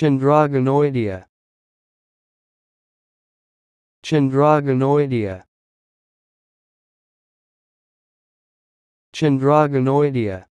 Chandragonoidea Chandragonoidea Chandragonoidea